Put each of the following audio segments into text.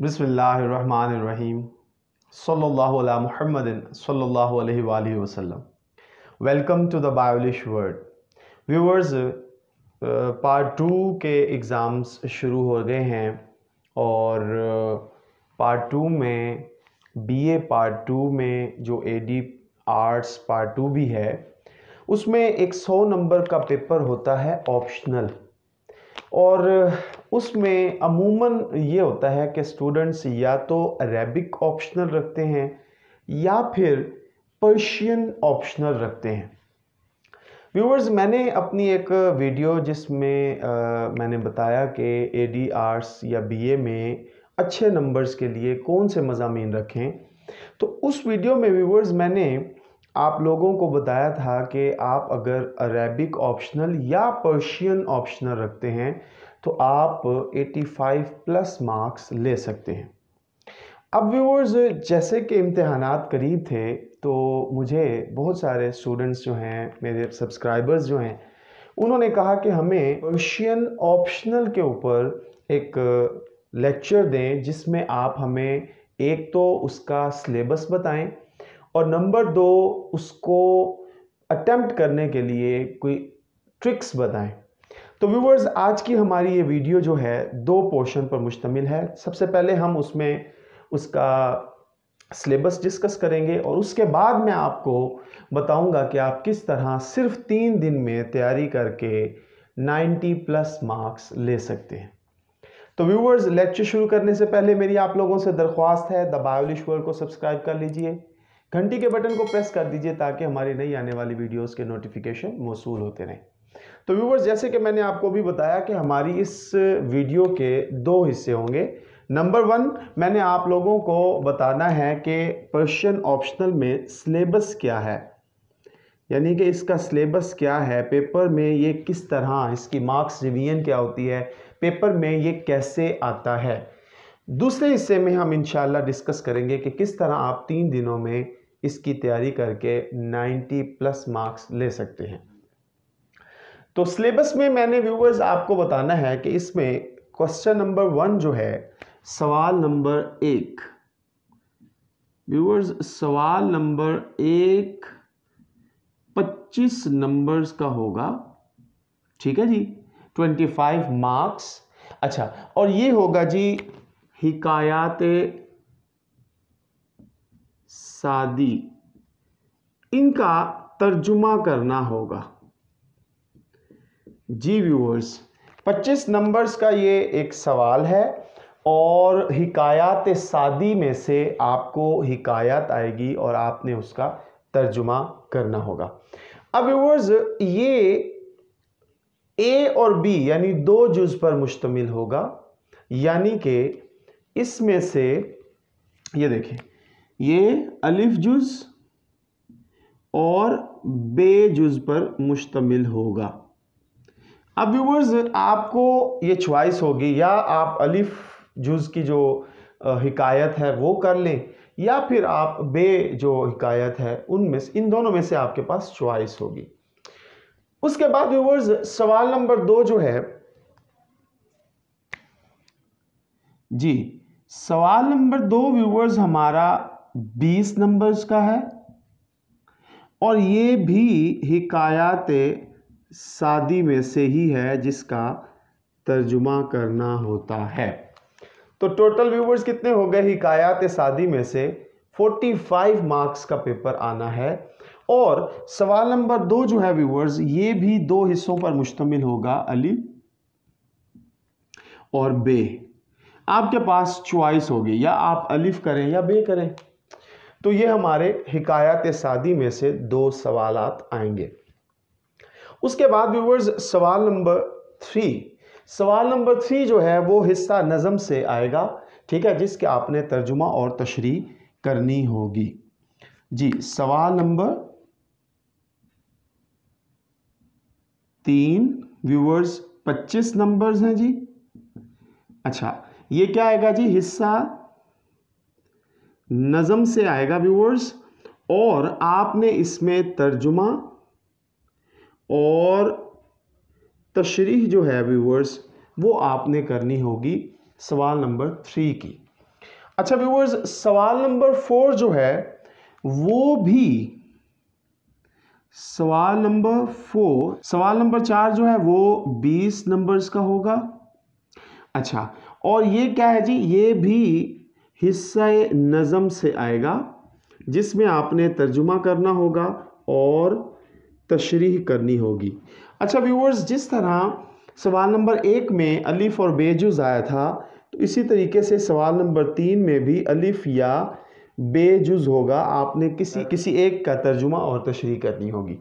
बसमीम सल महमद सल्ला वसम welcome to the biolish world viewers part two के एग्ज़ाम्स शुरू हो गए हैं और पार्ट uh, टू में बीए पार्ट टू में जो एडी आर्ट्स पार्ट टू भी है उसमें एक सौ नंबर का पेपर होता है ऑप्शनल और उसमें अमूमन ये होता है कि स्टूडेंट्स या तो अरेबिक ऑप्शनल रखते हैं या फिर पर्शियन ऑप्शनल रखते हैं व्यूवर्स मैंने अपनी एक वीडियो जिसमें मैंने बताया कि ए डी आर्ट्स या बी ए में अच्छे नंबर्स के लिए कौन से मजामी रखें तो उस वीडियो में व्यूवर्स मैंने आप लोगों को बताया था कि आप अगर अरेबिक ऑप्शनल या पर्शियन ऑप्शनल रखते हैं तो आप 85 प्लस मार्क्स ले सकते हैं अब व्यूअर्स जैसे कि इम्तहान करीब थे तो मुझे बहुत सारे स्टूडेंट्स जो हैं मेरे सब्सक्राइबर्स जो हैं उन्होंने कहा कि हमें पर्शियन ऑप्शनल के ऊपर एक लेक्चर दें जिसमें आप हमें एक तो उसका सिलेबस बताएं और नंबर दो उसको अटैम्प्ट करने के लिए कोई ट्रिक्स बताएं तो व्यूवर्स आज की हमारी ये वीडियो जो है दो पोर्शन पर मुश्तमिल है सबसे पहले हम उसमें उसका सिलेबस डिस्कस करेंगे और उसके बाद मैं आपको बताऊंगा कि आप किस तरह सिर्फ तीन दिन में तैयारी करके 90 प्लस मार्क्स ले सकते हैं तो व्यूवर्स लेक्चर शुरू करने से पहले मेरी आप लोगों से दरख्वास्त है द बायोलिश को सब्सक्राइब कर लीजिए घंटी के बटन को प्रेस कर दीजिए ताकि हमारी नई आने वाली वीडियोज़ के नोटिफिकेशन मौसू होते रहें तो व्यूवर्स जैसे कि मैंने आपको भी बताया कि हमारी इस वीडियो के दो हिस्से होंगे नंबर वन मैंने आप लोगों को बताना है कि पर्शियन ऑप्शनल में सिलेबस क्या है यानी कि इसका सिलेबस क्या है पेपर में ये किस तरह इसकी मार्क्स रिवीजन क्या होती है पेपर में ये कैसे आता है दूसरे हिस्से में हम इनशाला डिस्कस करेंगे कि किस तरह आप तीन दिनों में इसकी तैयारी करके 90 प्लस मार्क्स ले सकते हैं तो सिलेबस में मैंने व्यूवर्स आपको बताना है कि इसमें क्वेश्चन नंबर वन जो है सवाल नंबर एक व्यूवर्स सवाल नंबर एक पच्चीस नंबर्स का होगा ठीक है जी ट्वेंटी फाइव मार्क्स अच्छा और ये होगा जी हिकायात सादी इनका तर्जुमा करना होगा जी व्यूअर्स 25 नंबर्स का ये एक सवाल है और हिकायात सादी में से आपको हिकायत आएगी और आपने उसका तर्जुमा करना होगा अब व्यूवर्स ये ए और बी यानी दो जुज पर मुश्तमिल होगा यानी कि इसमें से ये देखें ये अलिफ जुज और बे जुज पर मुश्तमिल होगा अब व्यूवर्स आपको ये च्वाइस होगी या आप अलिफ जुज़ की जो हिकायत है वो कर लें या फिर आप बे जो हिकायत है उनमें से इन दोनों में से आपके पास च्वाइस होगी उसके बाद व्यूवर्स सवाल नंबर दो जो है जी सवाल नंबर दो व्यूवर्स हमारा बीस नंबर्स का है और ये भी हिकायत सादी में से ही है जिसका तर्जुमा करना होता है तो टोटल व्यूवर्स कितने हो गए हिकायात सादी में से 45 मार्क्स का पेपर आना है और सवाल नंबर दो जो है व्यूवर्स ये भी दो हिस्सों पर मुश्तमिल होगा अली और बे आपके पास चॉइस होगी या आप अलिफ करें या बे करें तो ये हमारे हिकायात सादी में से दो सवालात आएंगे उसके बाद व्यूवर्स सवाल नंबर थ्री सवाल नंबर थ्री जो है वो हिस्सा नज़म से आएगा ठीक है जिसके आपने तर्जुमा और तशरी करनी होगी जी सवाल नंबर तीन व्यूवर्स पच्चीस नंबर्स हैं जी अच्छा ये क्या आएगा जी हिस्सा नज़म से आएगा व्यूवर्स और आपने इसमें तर्जुमा और तशरी जो है व्यूवर्स वो आपने करनी होगी सवाल नंबर थ्री की अच्छा व्यूवर्स सवाल नंबर फोर जो है वो भी सवाल नंबर फोर सवाल नंबर चार जो है वो बीस नंबर्स का होगा अच्छा और ये क्या है जी ये भी हिस्सा नज़म से आएगा जिसमें आपने तर्जुमा करना होगा और तशरी करनी होगी अच्छा व्यूवर्स जिस तरह सवाल नंबर एक में अलिफ़ और बेजुज आया था तो इसी तरीके से सवाल नंबर तीन में भी अलिफ़ या बेजुज होगा आपने किसी हाँ। किसी एक का तर्जुमा और तशरी करनी होगी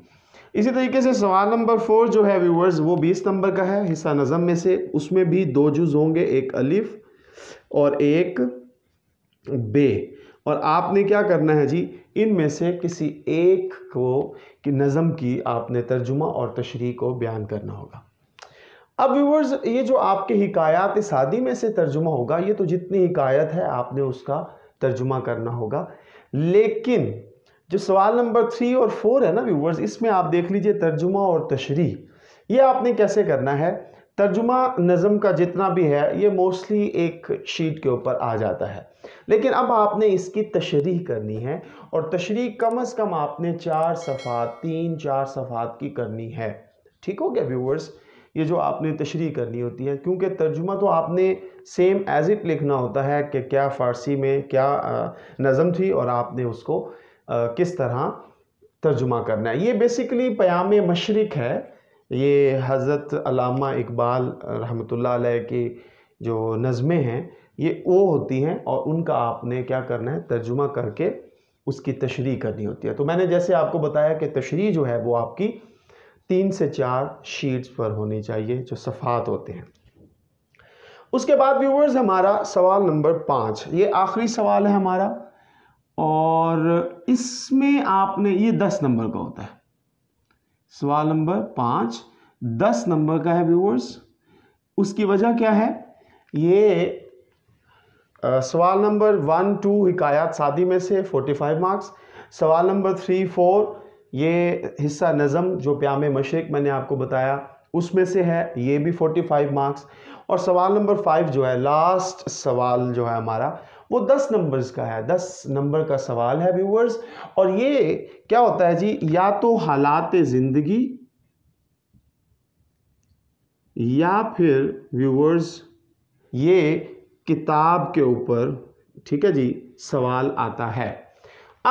इसी तरीके से सवाल नंबर फोर जो है व्यूवर्स वो बीस नंबर का है हिस्सा नज़म में से उसमें भी दो जुज होंगे एक अलिफ़ और एक बे और आपने क्या करना है जी इनमें से किसी एक को कि नज़म की आपने तर्जुमा और तशरी को बयान करना होगा अब व्यूवर्स ये जो आपके हिकायात सादी में से तर्जुमा होगा ये तो जितनी हिकायत है आपने उसका तर्जुमा करना होगा लेकिन जो सवाल नंबर थ्री और फोर है ना व्यूवर्स इसमें आप देख लीजिए तर्जुमा और तशरी ये आपने कैसे करना है तर्जुमा नज़म का जितना भी है ये मोस्टली एक शीट के ऊपर आ जाता है लेकिन अब आपने इसकी तशरी करनी है और तशरी कम अज़ कम आपने चार सफ़ात तीन चार सफ़ात की करनी है ठीक हो गया व्यूवर्स ये जो आपने तशरी करनी होती है क्योंकि तर्जुमा तो आपने सेम एज़ इट लिखना होता है कि क्या फ़ारसी में क्या नज़म थी और आपने उसको किस तरह तर्जुमा करना है ये बेसिकली प्याम मशरक़ है ये हज़रत अलामा इकबाल रहमतुल्लाह अलैह की जो नज़में हैं ये ओ होती हैं और उनका आपने क्या करना है तर्जुमा करके उसकी तशरी करनी होती है तो मैंने जैसे आपको बताया कि तशरी जो है वो आपकी तीन से चार शीट्स पर होनी चाहिए जो सफ़ात होते हैं उसके बाद व्यूवर्स हमारा सवाल नंबर पाँच ये आखिरी सवाल है हमारा और इसमें आपने ये दस नंबर का होता है सवाल नंबर पाँच दस नंबर का है व्यूवर्स उसकी वजह क्या है ये सवाल नंबर वन टू हिकायात शादी में से फोर्टी फाइव मार्क्स सवाल नंबर थ्री फोर ये हिस्सा नज़म जो प्याम मशरक मैंने आपको बताया उसमें से है ये भी फोर्टी फाइव मार्क्स और सवाल नंबर फाइव जो है लास्ट सवाल जो है हमारा वो दस नंबर्स का है दस नंबर का सवाल है व्यूवर्स और ये क्या होता है जी या तो हालात ज़िंदगी या फिर व्यूवर्स ये किताब के ऊपर ठीक है जी सवाल आता है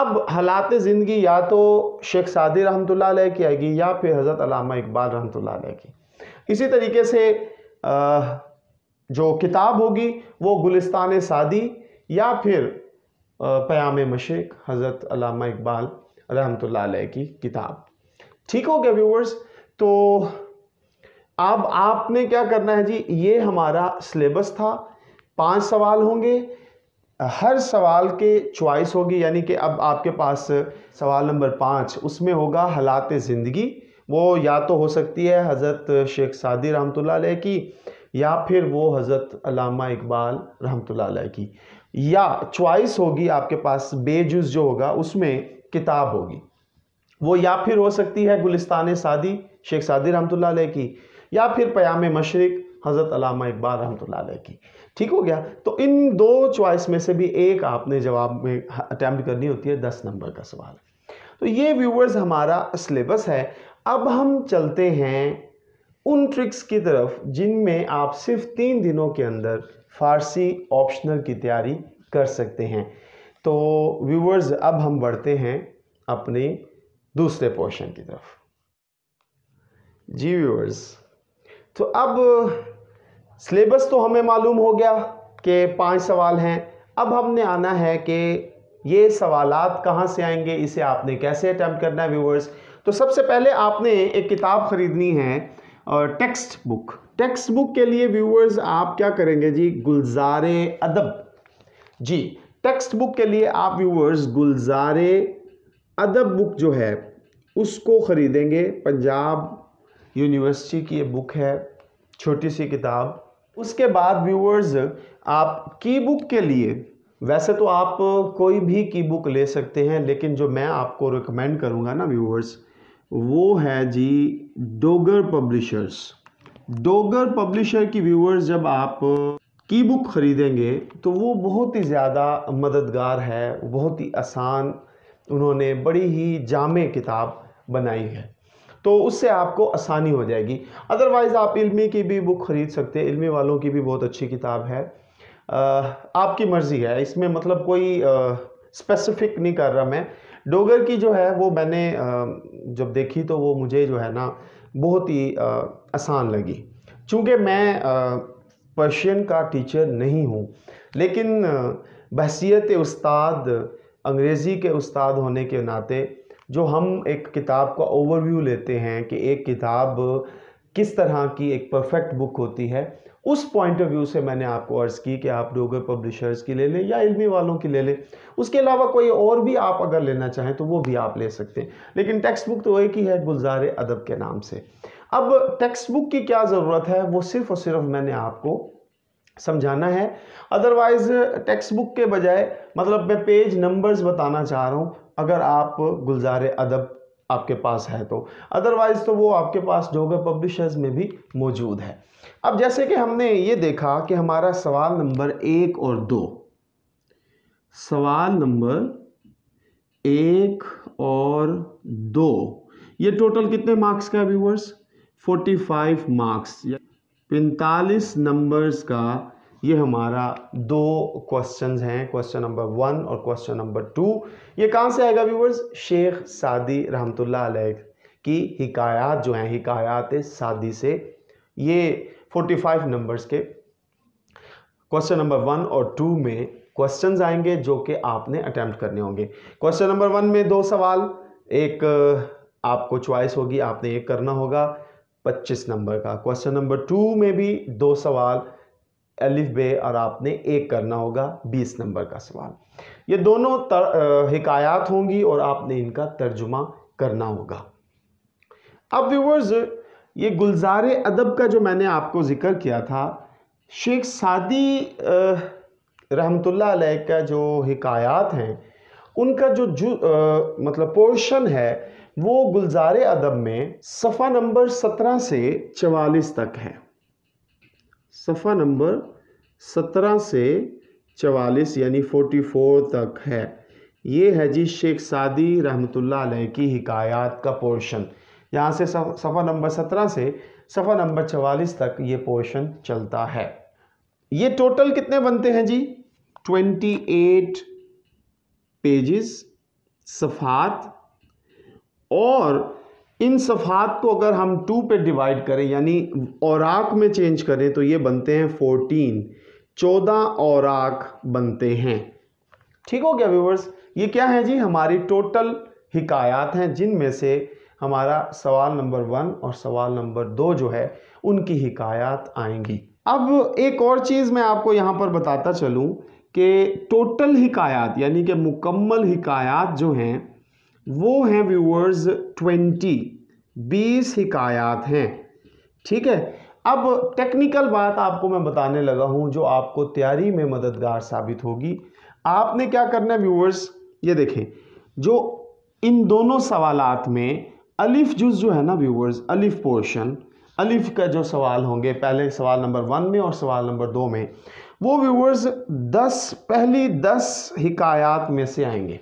अब हालात ज़िंदगी या तो शेख सादी रहमत रहमत की आएगी या फिर हज़रत अलामा इकबाल रहमत रहमत की इसी तरीके से जो किताब होगी वो गुलिस्तान सादी या फिर प्याम मशेक हज़रत अलामा इकबाल रहमत ला की किताब ठीक हो गया व्यूवर्स तो अब आपने क्या करना है जी ये हमारा सिलेबस था पांच सवाल होंगे हर सवाल के चॉइस होगी यानी कि अब आपके पास सवाल नंबर पाँच उसमें होगा हालात ज़िंदगी वो या तो हो सकती है हज़रत शेख सादी रहमत ला की या फिर वो हज़रत अलामा इकबाल रहमत ला की या च्वाइस होगी आपके पास बेजूस जो होगा उसमें किताब होगी वो या फिर हो सकती है गुलिस्तान सादी शेख सादी रहमतुल्लाह की या फिर प्याम मशरक हज़रत अलामा इकबाल रहमतुल्लाह की ठीक हो गया तो इन दो चॉइस में से भी एक आपने जवाब में अटैम्प्ट करनी होती है दस नंबर का सवाल तो ये व्यूवर्स हमारा सिलेबस है अब हम चलते हैं उन ट्रिक्स की तरफ जिनमें आप सिर्फ तीन दिनों के अंदर फ़ारसी ऑप्शनल की तैयारी कर सकते हैं तो व्यूवर्स अब हम बढ़ते हैं अपने दूसरे पोर्शन की तरफ जी व्यूवर्स तो अब सिलेबस तो हमें मालूम हो गया कि पांच सवाल हैं अब हमने आना है कि ये सवालात कहाँ से आएंगे इसे आपने कैसे अटैम्प्ट करना है व्यूवर्स तो सबसे पहले आपने एक किताब ख़रीदनी है और टेक्स्ट बुक टेक्स्ट बुक के लिए व्यूअर्स आप क्या करेंगे जी गुलजार अदब जी टेक्स्ट बुक के लिए आप व्यूअर्स गुलजार अदब बुक जो है उसको ख़रीदेंगे पंजाब यूनिवर्सिटी की ये बुक है छोटी सी किताब उसके बाद व्यूअर्स आप की बुक के लिए वैसे तो आप कोई भी की बुक ले सकते हैं लेकिन जो मैं आपको रिकमेंड करूँगा ना व्यूअर्स वो है जी डोगर पब्लिशर्स डोगर पब्लिशर की व्यूअर्स जब आप की बुक ख़रीदेंगे तो वो बहुत ही ज़्यादा मददगार है बहुत ही आसान उन्होंने बड़ी ही जाम किताब बनाई है तो उससे आपको आसानी हो जाएगी अदरवाइज़ आप इल्मी की भी बुक ख़रीद सकते हैं इल्मी वालों की भी बहुत अच्छी किताब है आपकी मर्ज़ी है इसमें मतलब कोई स्पेसिफिक नहीं कर रहा मैं डोगर की जो है वो मैंने जब देखी तो वो मुझे जो है ना बहुत ही आसान लगी चूँकि मैं पर्शियन का टीचर नहीं हूँ लेकिन बहसीत उस्ताद अंग्रेज़ी के उस्ताद होने के नाते जो हम एक किताब का ओवरव्यू लेते हैं कि एक किताब किस तरह की एक परफेक्ट बुक होती है उस पॉइंट ऑफ व्यू से मैंने आपको अर्ज़ की कि आप डोगर पब्लिशर्स की ले लें या इल्मी वालों की ले लें उसके अलावा कोई और भी आप अगर लेना चाहें तो वो भी आप ले सकते हैं लेकिन टेक्स्ट बुक तो एक ही है गुलजार अदब के नाम से अब टेक्स्ट बुक की क्या ज़रूरत है वो सिर्फ़ और सिर्फ मैंने आपको समझाना है अदरवाइज़ टेक्स्ट बुक के बजाय मतलब मैं पेज नंबर्स बताना चाह रहा हूँ अगर आप गुलजार अदब आपके पास है तो अदरवाइज़ तो वो आपके पास जो है पब्लिशर्स में भी मौजूद है अब जैसे कि हमने ये देखा कि हमारा सवाल नंबर एक और दो सवाल नंबर एक और दो ये टोटल कितने मार्क्स का है व्यूवर्स 45 मार्क्स पैंतालीस नंबर्स का ये हमारा दो क्वेश्चन हैं क्वेश्चन नंबर वन और क्वेश्चन नंबर टू ये कहाँ से आएगा व्यूवर्स शेख सादी रहमतुल्लाह अलैह की हिकायात जो हैं हिकायात सादी से ये फोर्टी फाइव नंबर्स के क्वेश्चन नंबर वन और टू में क्वेश्चंस आएंगे जो कि आपने अटैम्प्ट करने होंगे क्वेश्चन नंबर वन में दो सवाल एक आपको च्वाइस होगी आपने एक करना होगा पच्चीस नंबर का क्वेश्चन नंबर टू में भी दो सवाल एलिफ बे और आपने एक करना होगा बीस नंबर का सवाल ये दोनों हकयात हिकायात होंगी और आपने इनका तर्जुमा करना होगा अब व्यूवर्स ये गुलजार अदब का जो मैंने आपको ज़िक्र किया था शेख सादी रहमतुल्लाह अलैह का जो हिकायात हैं उनका जो जु आ, मतलब पोर्शन है वो गुलजार अदब में सफ़ा नंबर सत्रह से चवालीस तक है सफ़ा नंबर सत्रह से चवालीस यानी फोर्टी फोर तक है ये है जी शेख सादी रहमतुल्लाह अलैह की हिकायात का पोर्शन यहाँ से सफ़ा नंबर सत्रह से सफ़ा नंबर चवालीस तक ये पोर्शन चलता है ये टोटल कितने बनते हैं जी ट्वेंटी एट पेजिस सफ़ात और इन सफ़ात को अगर हम टू पे डिवाइड करें यानी औराक में चेंज करें तो ये बनते हैं फोर्टीन चौदह औराक बनते हैं ठीक हो गया व्यूवर्स ये क्या है जी हमारी टोटल हिकायात हैं जिनमें से हमारा सवाल नंबर वन और सवाल नंबर दो जो है उनकी हिकायात आएंगी अब एक और चीज़ मैं आपको यहाँ पर बताता चलूँ कि टोटल हिकायात यानी कि मुकम्मल हिकायात जो हैं वो हैं व्यूअर्स ट्वेंटी बीस हिकायात हैं ठीक है अब टेक्निकल बात आपको मैं बताने लगा हूँ जो आपको तैयारी में मददगार साबित होगी आपने क्या करना है व्यूअर्स ये देखें जो इन दोनों सवालात में अलिफ जुज जो है ना व्यूअर्स अलिफ पोर्शन अलिफ का जो सवाल होंगे पहले सवाल नंबर वन में और सवाल नंबर दो में वो व्यूअर्स दस पहली दस हिकायात में से आएंगे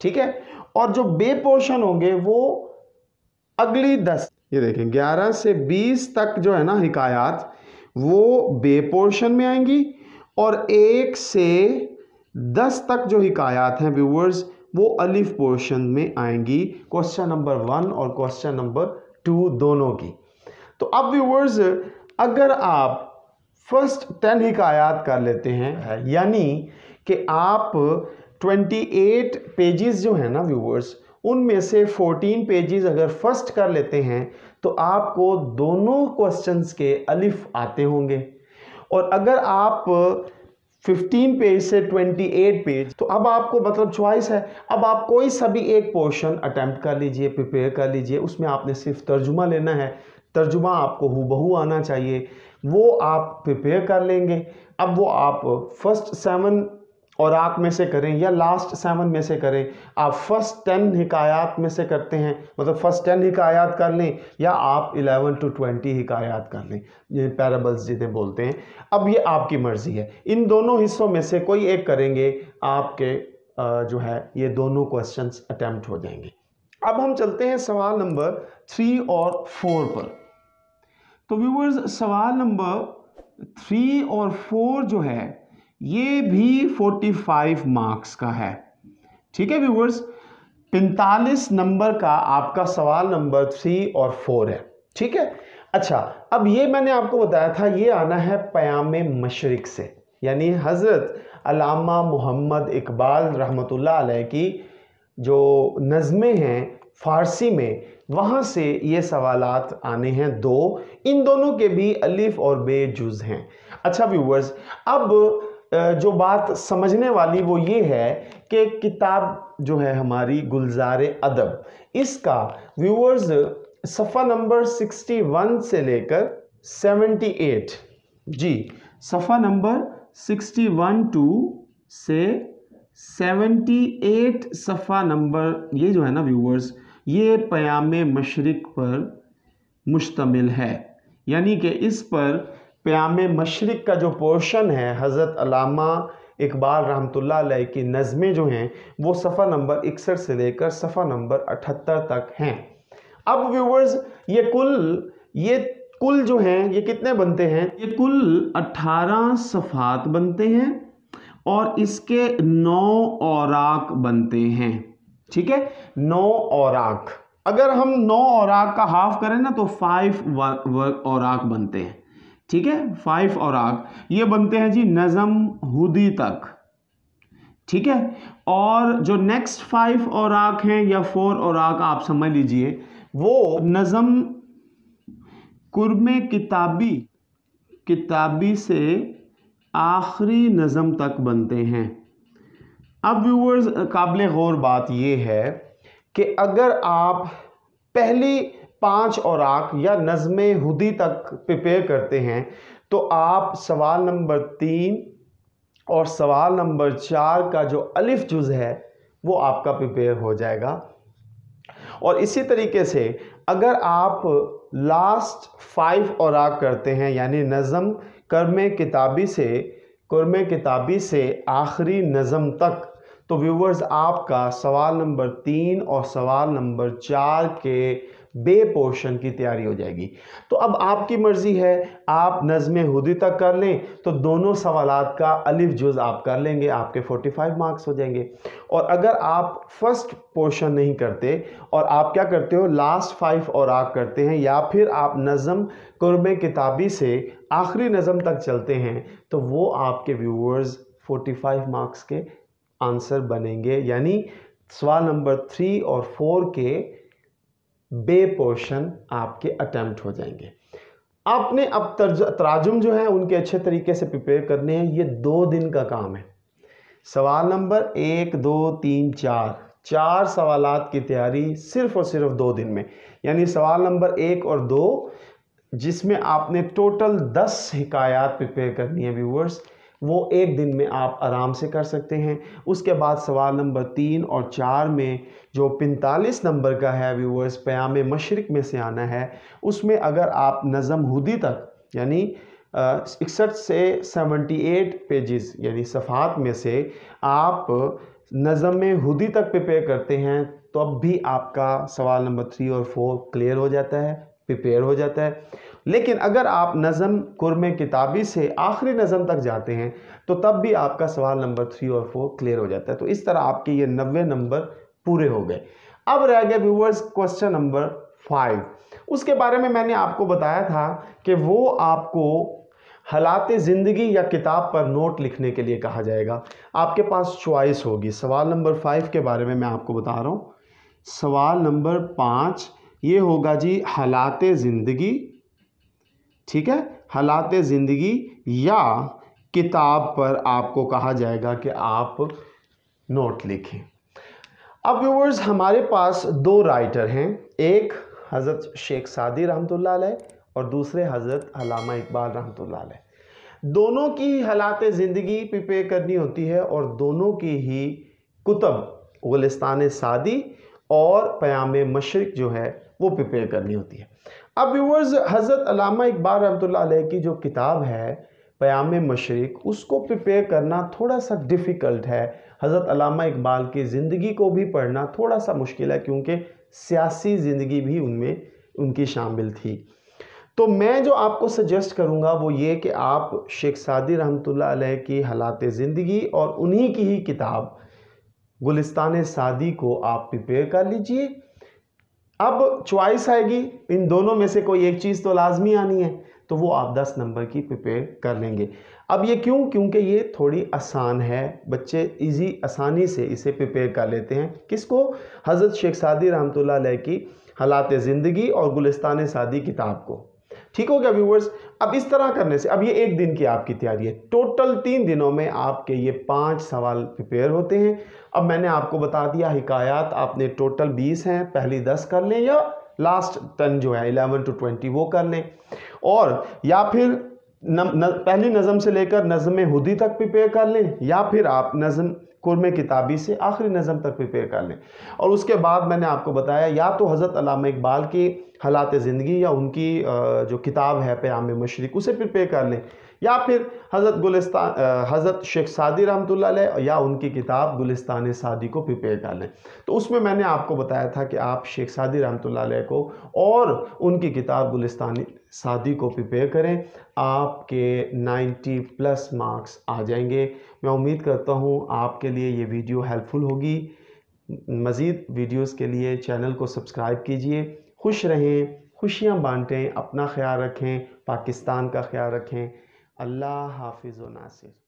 ठीक है और जो बे पोर्शन होंगे वो अगली दस ये देखें ग्यारह से बीस तक जो है ना हिकायात वो बे पोर्शन में आएंगी और एक से दस तक जो हिकायात हैं व्यूवर्स वो अलिफ पोर्शन में आएंगी क्वेश्चन नंबर वन और क्वेश्चन नंबर टू दोनों की तो अब व्यूवर्स अगर आप फर्स्ट टेन हिकायात कर लेते हैं यानी कि आप 28 पेजेस जो है ना व्यूवर्स उनमें से 14 पेजेस अगर फर्स्ट कर लेते हैं तो आपको दोनों क्वेश्चंस के अलिफ आते होंगे और अगर आप 15 पेज से 28 पेज तो अब आपको मतलब चॉइस है अब आप कोई सा भी एक पोर्शन अटैम्प्ट कर लीजिए प्रिपेयर कर लीजिए उसमें आपने सिर्फ तर्जुमा लेना है तर्जुमा आपको हु आना चाहिए वो आप प्रिपेयर कर लेंगे अब वो आप फर्स्ट सेवन और आत में से करें या लास्ट सेवन में से करें आप फर्स्ट टेन हिकायात में से करते हैं मतलब फर्स्ट टेन हिकायात कर लें या आप इलेवन टू ट्वेंटी हिकायात कर लें ये पैराबल्स जिन्हें बोलते हैं अब ये आपकी मर्ज़ी है इन दोनों हिस्सों में से कोई एक करेंगे आपके जो है ये दोनों क्वेश्चन अटैम्प्ट हो जाएंगे अब हम चलते हैं सवाल नंबर थ्री और फोर पर तो व्यूवर्स सवाल नंबर थ्री और फोर जो है ये भी 45 मार्क्स का है ठीक है व्यूवर्स 45 नंबर का आपका सवाल नंबर थ्री और फोर है ठीक है अच्छा अब ये मैंने आपको बताया था ये आना है प्याम मशरक से यानी हज़रत अलामा मोहम्मद इकबाल रहमत अलैह की जो नज़में हैं फ़ारसी में वहाँ से ये सवालात आने हैं दो इन दोनों के भी अलिफ और बे जुज़ हैं अच्छा व्यूवर्स अब जो बात समझने वाली वो ये है कि किताब जो है हमारी गुलजार अदब इसका व्यूअर्स सफ़ा नंबर 61 से लेकर 78 जी सफ़ा नंबर 61 टू से 78 सफ़ा नंबर ये जो है ना व्यूअर्स ये प्याम मशरक पर मुश्तमिल है यानी कि इस पर प्याम मशरक़ का जो पोर्शन है हज़रत अलामा इकबाल रहमतुल्लाह लाई की नज़में जो हैं वो सफ़ा नंबर इकसठ से लेकर सफ़ा नंबर अठहत्तर तक हैं अब व्यूवर्स ये कुल ये कुल जो हैं ये कितने बनते हैं ये कुल अट्ठारह सफ़ात बनते हैं और इसके नौ औराक बनते हैं ठीक है नौ औराक अगर हम नौ औराक का हाफ करें ना तो फाइव वर्क औराक बनते हैं ठीक है फाइफ और आग ये बनते हैं जी नज़म हुदी तक ठीक है और जो नेक्स्ट फाइव और आग हैं या फोर और आग आप समझ लीजिए वो नज़म कुर्मे किताबी किताबी से आखिरी नज़म तक बनते हैं अब व्यूअर्स काबिल गौर बात यह है कि अगर आप पहली पाँच और आख या नज़म हुदी तक प्रिपेयर करते हैं तो आप सवाल नंबर तीन और सवाल नंबर चार का जो अलिफ जुज़ है वो आपका प्रिपेयर हो जाएगा और इसी तरीके से अगर आप लास्ट फाइव और आग करते हैं यानी नज़म कर्म किताबी से कर्म किताबी से आखिरी नज़म तक तो व्यूवर्स आपका सवाल नंबर तीन और सवाल नंबर चार के बे पोर्शन की तैयारी हो जाएगी तो अब आपकी मर्ज़ी है आप नज़म हुदी तक कर लें तो दोनों सवाल का अलिफ जुज़ आप कर लेंगे आपके 45 मार्क्स हो जाएंगे और अगर आप फर्स्ट पोर्शन नहीं करते और आप क्या करते हो लास्ट फाइव और आग करते हैं या फिर आप नज़म कुरब किताबी से आखिरी नज़म तक चलते हैं तो वो आपके व्यूवर्स 45 मार्क्स के आंसर बनेंगे यानी सवाल नंबर थ्री और फोर के बे पोर्शन आपके अटैम्प्ट हो जाएंगे आपने अब तर्ज तराजुम जो है उनके अच्छे तरीके से प्रिपेयर करने हैं ये दो दिन का काम है सवाल नंबर एक दो तीन चार चार सवाल की तैयारी सिर्फ और सिर्फ दो दिन में यानी सवाल नंबर एक और दो जिसमें आपने टोटल दस हिकायात प्रिपेयर करनी है व्यूवर्स वो एक दिन में आप आराम से कर सकते हैं उसके बाद सवाल नंबर तीन और चार में जो पैंतालीस नंबर का है व्यूवर्स प्याम मशरक में से आना है उसमें अगर आप नज़म हुदी तक यानी इकसठ से सेवेंटी एट पेजेस यानी सफ़ात में से आप नज़म में हुदी तक प्रिपेयर करते हैं तो अब भी आपका सवाल नंबर थ्री और फोर क्लियर हो जाता है प्रिपेयर हो जाता है लेकिन अगर आप नज़म कुरम किताबी से आखिरी नज़म तक जाते हैं तो तब भी आपका सवाल नंबर थ्री और फोर क्लियर हो जाता है तो इस तरह आपके ये नब्बे नंबर पूरे हो गए अब रह गए व्यूवर्स क्वेश्चन नंबर फाइव उसके बारे में मैंने आपको बताया था कि वो आपको हालात ज़िंदगी या किताब पर नोट लिखने के लिए कहा जाएगा आपके पास च्वाइस होगी सवाल नंबर फाइव के बारे में मैं आपको बता रहा हूँ सवाल नंबर पाँच ये होगा जी हालात ज़िंदगी ठीक है हालात ज़िंदगी या किताब पर आपको कहा जाएगा कि आप नोट लिखें अब व्यूवर्स हमारे पास दो राइटर हैं एक हज़रत शेख सादी रहमत और दूसरे हज़रत अलामा इकबाल रहमत दोनों की हालात ज़िंदगी प्रिपेयर करनी होती है और दोनों की ही कुतब गुलस्तान सादी और प्याम मशरक जो है वो प्रिपेयर करनी होती है अब व्यूवर्स हज़रत अलामा इकबाल रहमत की जो किताब है प्याम मशरक उसको प्रिपेयर करना थोड़ा सा डिफ़िकल्ट है हज़रत अलामा इकबाल की ज़िंदगी को भी पढ़ना थोड़ा सा मुश्किल है क्योंकि सियासी ज़िंदगी भी उनमें उनकी शामिल थी तो मैं जो आपको सजेस्ट करूंगा वो ये कि आप शेख सादी रहमतुल्लाह अलैह की हालात ज़िंदगी और उन्हीं की ही किताब गुलिस्तान शादी को आप प्रिपेयर कर लीजिए अब चॉइस आएगी इन दोनों में से कोई एक चीज़ तो लाजमी आनी है तो वो आप 10 नंबर की प्रिपेयर कर लेंगे अब ये क्यों क्योंकि ये थोड़ी आसान है बच्चे इजी आसानी से इसे प्रिपेयर कर लेते हैं किसको हज़रत शेख सादी रहमतुल्लाह की हालात ज़िंदगी और गुलिस्तान शादी किताब को ठीक हो गया व्यूवर्स अब इस तरह करने से अब ये एक दिन की आपकी तैयारी है टोटल तीन दिनों में आपके ये पांच सवाल प्रिपेयर होते हैं अब मैंने आपको बता दिया हिकायात आपने टोटल बीस हैं पहली दस कर लें या लास्ट टन जो है इलेवन टू ट्वेंटी वो कर लें और या फिर न, न, पहली नज़म से लेकर नज़म हुदी तक प्रिपेयर कर लें या फिर आप नज़म कुरम किताबी से आखिरी नज़म तक प्रिपेयर कर लें और उसके बाद मैंने आपको बताया या तो हज़रत अलामा इकबाल की हालात ज़िंदगी या उनकी जो किताब है प्याम मशरक उसे प्रिपेयर कर लें या फिर हज़रत गुलस्तान हज़रत शेख सादी रहमत या उनकी किताब गुलस्तान सादी को प्रिपेयर कर लें तो उसमें मैंने आपको बताया था कि आप शेख सादी रहमत को और उनकी किताब गुलस्तानी शादी को प्रिपेयर करें आपके 90 प्लस मार्क्स आ जाएंगे मैं उम्मीद करता हूँ आपके लिए ये वीडियो हेल्पफुल होगी मज़ीद वीडियोस के लिए चैनल को सब्सक्राइब कीजिए खुश रहें खुशियाँ बांटें अपना ख्याल रखें पाकिस्तान का ख्याल रखें अल्लाह हाफिज़ नासिर